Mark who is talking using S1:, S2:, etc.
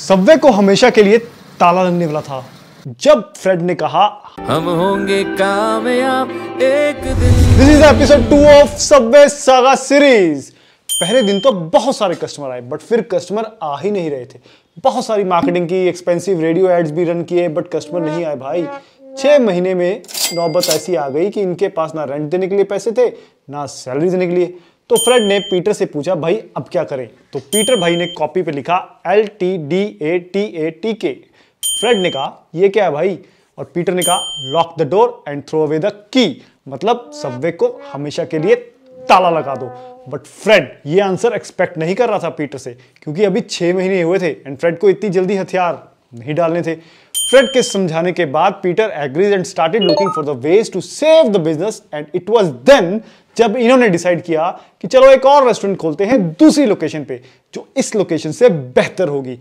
S1: Subway को हमेशा के लिए ताला लगने वाला था जब फ्रेड ने कहा
S2: हम होंगे कामयाब एक दिन
S1: this is episode two of subway saga series पहले दिन तो बहुत सारे कस्टमर आए बट फिर कस्टमर आ ही नहीं रहे थे बहुत सारी मार्केटिंग की एक्सपेंसिव रेडियो एड्स भी रन किए बट कस्टमर नहीं आए भाई छह महीने में नौबत ऐसी आ गई कि इनके पास ना रेंट देने के लिए पैसे थे ना सैलरी देने के लिए तो फ्रेड ने पीटर से पूछा भाई अब क्या करें तो पीटर भाई ने कॉपी पे लिखा L T D A T A T के फ्रेड ने कहा ये क्या है भाई और पीटर ने कहा lock the door and throw away the key मतलब सबवे को हमेशा के लिए ताला लगा दो बट फ्रेड ये आंसर एक्सपेक्ट नहीं कर रहा था पीटर से क्योंकि अभी छह महीने हुए थे एंड फ्रेड को इतनी जल्दी हथियार नहीं डालने थे फ्रेड के समझाने के बाद Peter agrees and started looking for the ways to save the business and it was then जब इन्होंने डिसाइड किया
S3: कि चलो एक और रेस्टोरेंट खोलते हैं दूसरी लोकेशन पे जो इस लोकेशन से बेहतर होगी